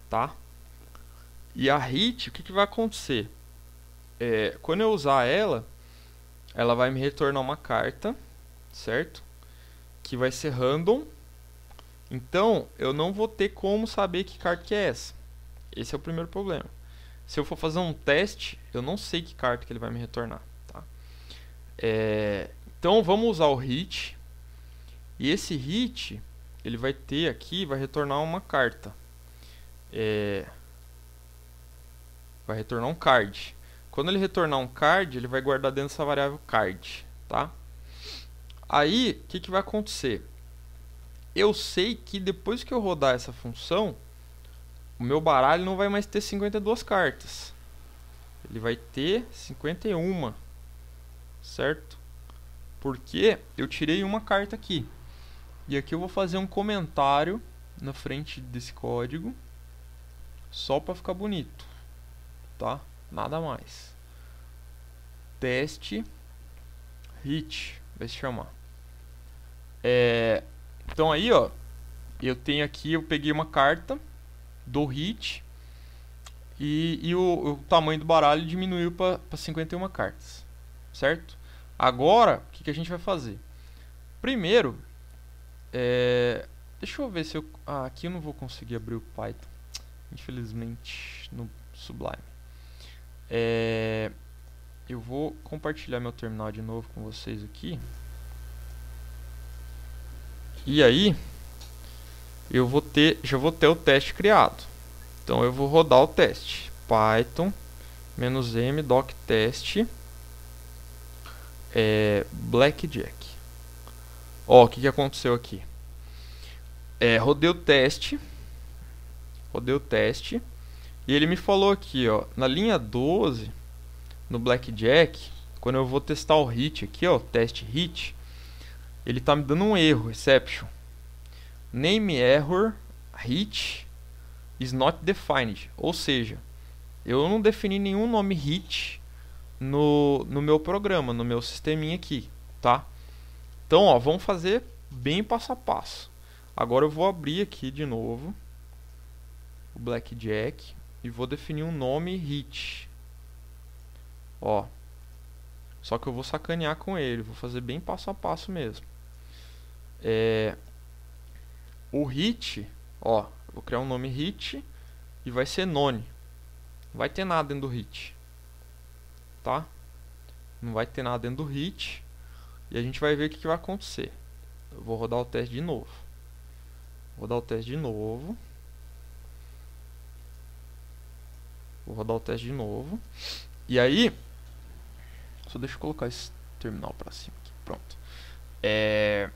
tá? E a hit, o que, que vai acontecer? É, quando eu usar ela, ela vai me retornar uma carta, certo? Que vai ser random. Então, eu não vou ter como saber que carta que é essa. Esse é o primeiro problema. Se eu for fazer um teste, eu não sei que carta que ele vai me retornar. Tá? É, então, vamos usar o hit. E esse hit ele vai ter aqui, vai retornar uma carta. É, vai retornar um card. Quando ele retornar um card, ele vai guardar dentro dessa variável card, tá? Aí, o que, que vai acontecer? Eu sei que depois que eu rodar essa função, o meu baralho não vai mais ter 52 cartas. Ele vai ter 51, certo? Porque eu tirei uma carta aqui. E aqui eu vou fazer um comentário na frente desse código, só para ficar bonito, tá? Nada mais. Teste hit, vai se chamar. É, então aí, ó, eu tenho aqui, eu peguei uma carta do hit e, e o, o, tamanho do baralho diminuiu para 51 cartas, certo? Agora, o que, que a gente vai fazer? Primeiro, é, deixa eu ver se eu... Ah, aqui eu não vou conseguir abrir o Python. Infelizmente, no Sublime. É, eu vou compartilhar meu terminal de novo com vocês aqui. E aí, eu vou ter, já vou ter o teste criado. Então eu vou rodar o teste. Python -m doctest é, blackjack. Ó, o que, que aconteceu aqui? É, rodei o teste. Rodei o teste. E ele me falou aqui, ó, na linha 12, no Blackjack, quando eu vou testar o hit aqui, ó, teste hit, ele tá me dando um erro, exception. Name error hit is not defined, ou seja, eu não defini nenhum nome hit no, no meu programa, no meu sisteminha aqui, tá? Então, ó, vamos fazer bem passo a passo. Agora eu vou abrir aqui de novo o Blackjack e vou definir um nome hit. Ó. Só que eu vou sacanear com ele, vou fazer bem passo a passo mesmo. É, o hit, ó, vou criar um nome hit e vai ser none. Não vai ter nada dentro do hit. Tá? Não vai ter nada dentro do hit. E a gente vai ver o que, que vai acontecer. Eu vou rodar o teste de novo. Vou rodar o teste de novo. Vou rodar o teste de novo. E aí... Só deixa eu colocar esse terminal pra cima aqui. Pronto. É...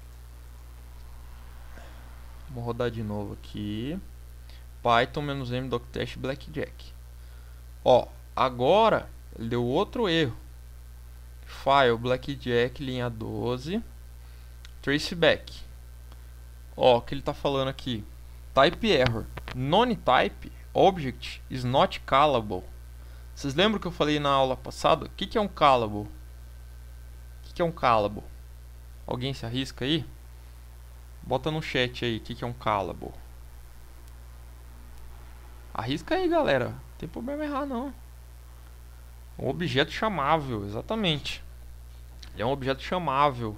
Vou rodar de novo aqui. Python -m doctest blackjack. Ó, agora ele deu outro erro. File Blackjack, linha 12. Traceback. Ó, o que ele está falando aqui? Type error. Non-type object is not callable. Vocês lembram que eu falei na aula passada? O que, que é um callable? O que, que é um callable? Alguém se arrisca aí? Bota no chat aí o que, que é um callable. Arrisca aí, galera. Não tem problema errar, não. Um objeto chamável, exatamente. Ele é um objeto chamável.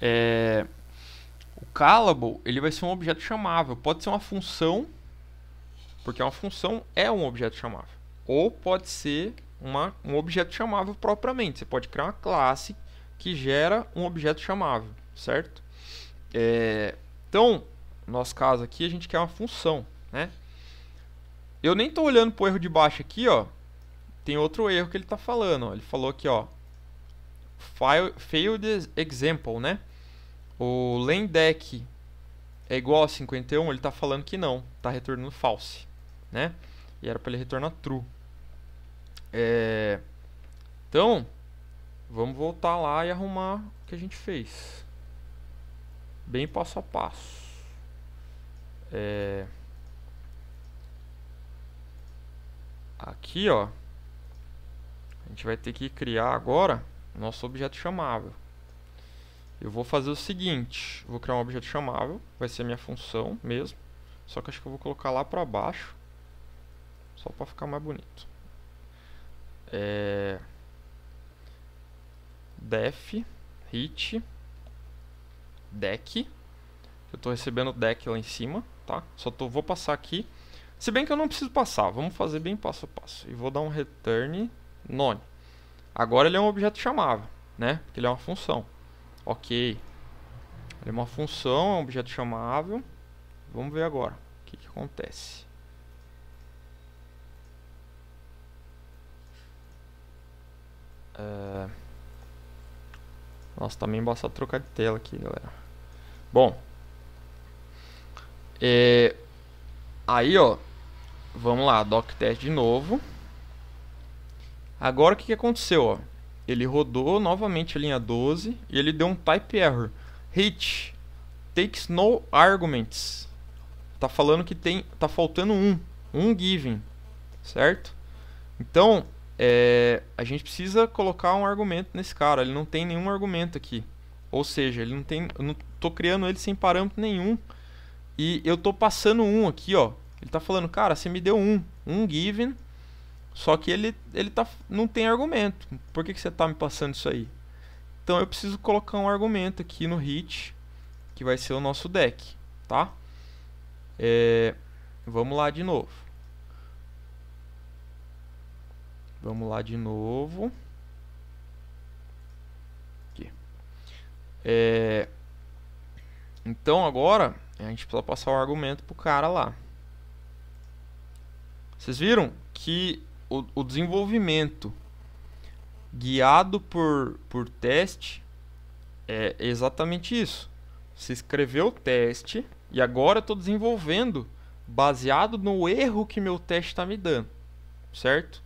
É... O callable, ele vai ser um objeto chamável. Pode ser uma função, porque uma função é um objeto chamável. Ou pode ser uma, um objeto chamável propriamente. Você pode criar uma classe que gera um objeto chamável, certo? É... Então, no nosso caso aqui, a gente quer uma função, né? Eu nem estou olhando para o erro de baixo aqui, ó tem outro erro que ele está falando. Ele falou aqui, ó, file, failed example, né? O lendec é igual a 51, ele está falando que não, está retornando false, né? E era para ele retornar true. É... Então, vamos voltar lá e arrumar o que a gente fez. Bem passo a passo. É... Aqui, ó gente vai ter que criar agora nosso objeto chamável. Eu vou fazer o seguinte, vou criar um objeto chamável, vai ser minha função mesmo, só que acho que eu vou colocar lá para baixo, só para ficar mais bonito. É... Def, hit, deck, eu estou recebendo deck lá em cima, tá? Só tô, vou passar aqui, se bem que eu não preciso passar, vamos fazer bem passo a passo. E vou dar um return none. Agora ele é um objeto chamável, né? Porque ele é uma função. Ok. Ele é uma função, é um objeto chamável. Vamos ver agora o que, que acontece. É... Nossa, também tá basta trocar de tela aqui, galera. Bom. É... Aí, ó. Vamos lá, doc test de novo. Agora o que, que aconteceu? Ó? Ele rodou novamente a linha 12 e ele deu um type error. Hit takes no arguments. Tá falando que tem, tá faltando um, um given, certo? Então é, a gente precisa colocar um argumento nesse cara. Ele não tem nenhum argumento aqui. Ou seja, ele não tem, eu não tô criando ele sem parâmetro nenhum. E eu tô passando um aqui, ó. Ele tá falando, cara, você me deu um, um given só que ele, ele tá, não tem argumento. Por que, que você tá me passando isso aí? Então eu preciso colocar um argumento aqui no hit, que vai ser o nosso deck, tá? É, vamos lá de novo. Vamos lá de novo. Aqui. É, então agora a gente precisa passar o argumento pro cara lá. Vocês viram que o, o desenvolvimento guiado por, por teste é exatamente isso. Você escreveu o teste e agora estou desenvolvendo baseado no erro que meu teste está me dando, certo?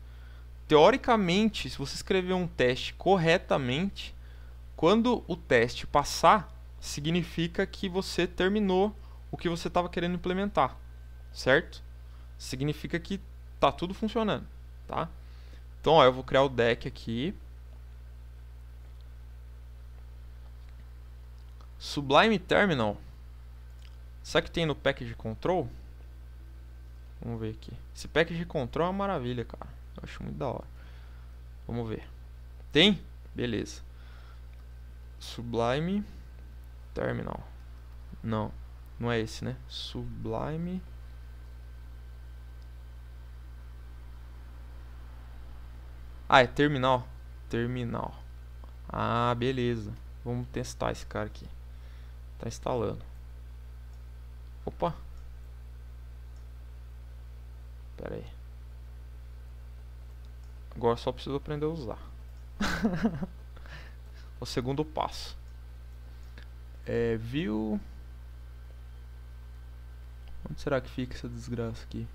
Teoricamente, se você escrever um teste corretamente, quando o teste passar, significa que você terminou o que você estava querendo implementar, certo? Significa que está tudo funcionando tá? Então, ó, eu vou criar o deck aqui. Sublime Terminal. Será que tem no Package Control? Vamos ver aqui. Esse Package Control é uma maravilha, cara. Eu acho muito da hora. Vamos ver. Tem? Beleza. Sublime Terminal. Não, não é esse, né? Sublime Terminal. Ah, é terminal. Terminal. Ah, beleza. Vamos testar esse cara aqui. Tá instalando. Opa. Pera aí. Agora só preciso aprender a usar. o segundo passo. É, viu... Onde será que fica essa desgraça aqui?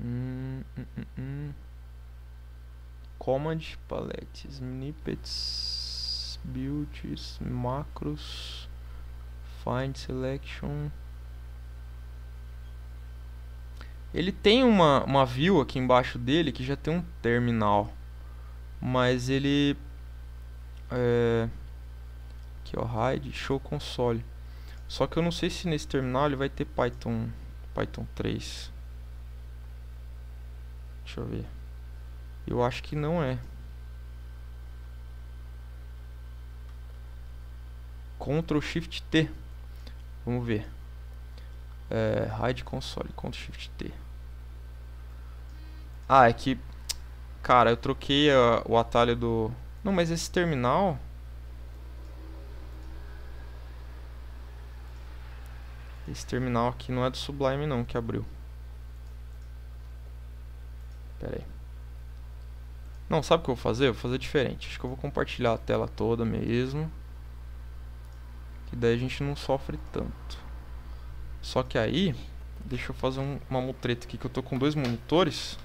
Hum, hum, hum, hum command, paletes snippets, builds, macros, find selection. Ele tem uma, uma view aqui embaixo dele que já tem um terminal. Mas ele... É, aqui hide, show console. Só que eu não sei se nesse terminal ele vai ter Python, Python 3. Deixa eu ver. Eu acho que não é. Ctrl Shift T. Vamos ver. É, hide console, Ctrl Shift T. Ah, é que cara, eu troquei a, o atalho do Não, mas esse terminal Esse terminal aqui não é do Sublime não que abriu. Pera aí. Não, sabe o que eu vou fazer? Eu vou fazer diferente. Acho que eu vou compartilhar a tela toda mesmo. Que daí a gente não sofre tanto. Só que aí, deixa eu fazer um, uma mutreta aqui que eu tô com dois monitores.